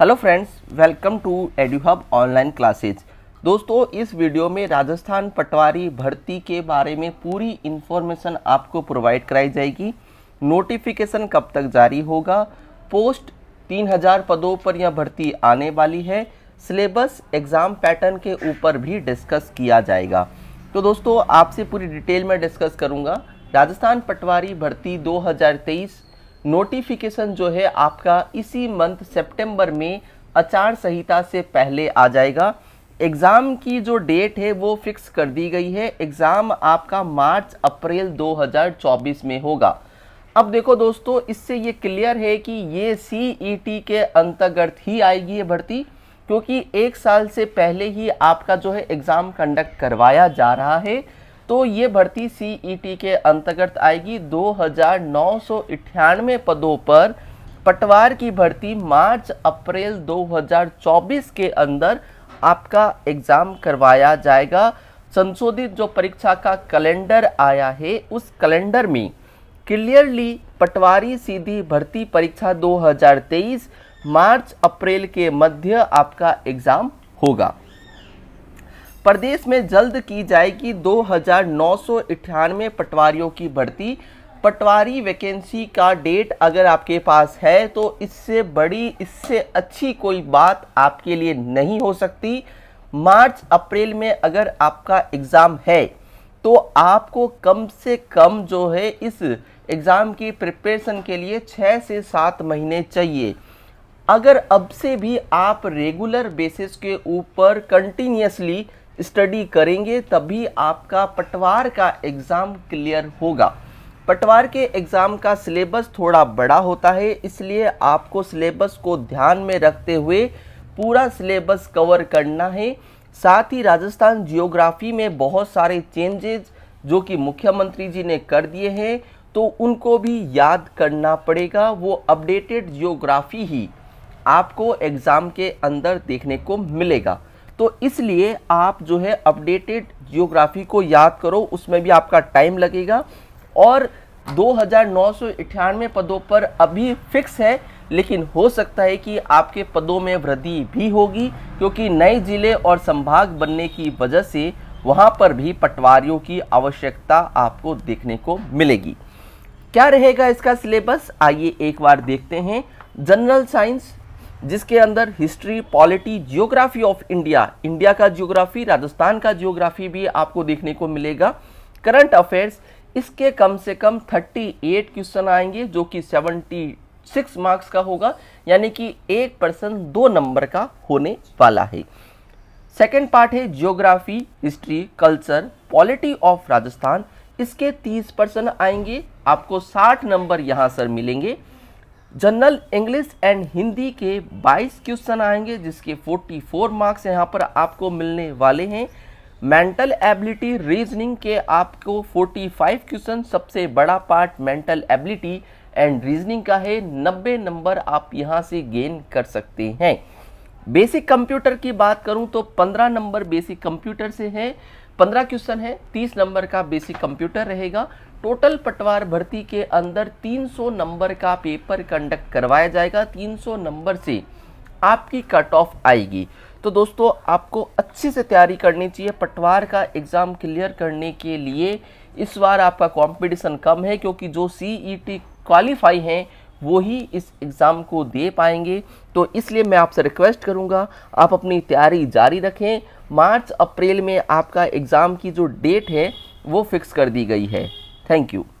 hello friends welcome to Eduhub online classes दोस्तों इस video में राजस्थान पटवारी भर्ती के बारे में पूरी इन्फॉर्मेशन आपको प्रोवाइड कराई जाएगी नोटिफिकेशन कब तक जारी होगा पोस्ट 3000 पदों पर यह भर्ती आने वाली है सिलेबस एग्ज़ाम पैटर्न के ऊपर भी डिस्कस किया जाएगा तो दोस्तों आपसे पूरी डिटेल में डिस्कस करूँगा राजस्थान पटवारी भर्ती दो नोटिफिकेशन जो है आपका इसी मंथ सितंबर में आचार संहिता से पहले आ जाएगा एग्ज़ाम की जो डेट है वो फिक्स कर दी गई है एग्ज़ाम आपका मार्च अप्रैल 2024 में होगा अब देखो दोस्तों इससे ये क्लियर है कि ये सी e के अंतर्गत ही आएगी ये भर्ती क्योंकि एक साल से पहले ही आपका जो है एग्ज़ाम कंडक्ट करवाया जा रहा है तो ये भर्ती सीईटी e के अंतर्गत आएगी दो पदों पर पटवार की भर्ती मार्च अप्रैल 2024 के अंदर आपका एग्ज़ाम करवाया जाएगा संशोधित जो परीक्षा का कैलेंडर आया है उस कैलेंडर में क्लियरली पटवारी सीधी भर्ती परीक्षा 2023 मार्च अप्रैल के मध्य आपका एग्ज़ाम होगा प्रदेश में जल्द की जाएगी दो हज़ार पटवारियों की भर्ती पटवारी वैकेंसी का डेट अगर आपके पास है तो इससे बड़ी इससे अच्छी कोई बात आपके लिए नहीं हो सकती मार्च अप्रैल में अगर आपका एग्ज़ाम है तो आपको कम से कम जो है इस एग्ज़ाम की प्रिपरेशन के लिए छः से सात महीने चाहिए अगर अब से भी आप रेगुलर बेसिस के ऊपर कंटिन्यूसली स्टडी करेंगे तभी आपका पटवार का एग्ज़ाम क्लियर होगा पटवार के एग्ज़ाम का सिलेबस थोड़ा बड़ा होता है इसलिए आपको सिलेबस को ध्यान में रखते हुए पूरा सिलेबस कवर करना है साथ ही राजस्थान जियोग्राफी में बहुत सारे चेंजेज जो कि मुख्यमंत्री जी ने कर दिए हैं तो उनको भी याद करना पड़ेगा वो अपडेटेड जियोग्राफी ही आपको एग्ज़ाम के अंदर देखने को मिलेगा तो इसलिए आप जो है अपडेटेड जियोग्राफी को याद करो उसमें भी आपका टाइम लगेगा और दो पदों पर अभी फिक्स है लेकिन हो सकता है कि आपके पदों में वृद्धि भी होगी क्योंकि नए जिले और संभाग बनने की वजह से वहाँ पर भी पटवारियों की आवश्यकता आपको देखने को मिलेगी क्या रहेगा इसका सिलेबस आइए एक बार देखते हैं जनरल साइंस जिसके अंदर history polity geography of India India का जियोग्राफी राजस्थान का जियोग्राफी भी आपको देखने को मिलेगा करंट अफेयर्स इसके कम से कम 38 क्वेश्चन आएंगे जो कि 76 मार्क्स का होगा यानी कि एक पर्सन दो नंबर का होने वाला है सेकेंड पार्ट है geography history culture polity of Rajasthan इसके 30 पर्सन आएंगे आपको 60 नंबर यहाँ सर मिलेंगे जनरल इंग्लिश एंड हिंदी के 22 क्वेश्चन आएंगे जिसके 44 मार्क्स यहाँ पर आपको मिलने वाले हैं मेंटल एबिलिटी रीजनिंग के आपको 45 क्वेश्चन सबसे बड़ा part mental ability and reasoning का है 90 नंबर आप यहाँ से गेन कर सकते हैं बेसिक कंप्यूटर की बात करूँ तो 15 नंबर बेसिक कंप्यूटर से है पंद्रह क्वेश्चन है तीस नंबर का बेसिक कंप्यूटर रहेगा टोटल पटवार भर्ती के अंदर 300 नंबर का पेपर कंडक्ट करवाया जाएगा 300 नंबर से आपकी कट ऑफ आएगी तो दोस्तों आपको अच्छे से तैयारी करनी चाहिए पटवार का एग्ज़ाम क्लियर करने के लिए इस बार आपका कंपटीशन कम है क्योंकि जो सी ई टी क्वालिफाई हैं वो ही इस एग्ज़ाम को दे पाएंगे तो इसलिए मैं आपसे रिक्वेस्ट करूंगा आप अपनी तैयारी जारी रखें मार्च अप्रैल में आपका एग्ज़ाम की जो डेट है वो फिक्स कर दी गई है थैंक यू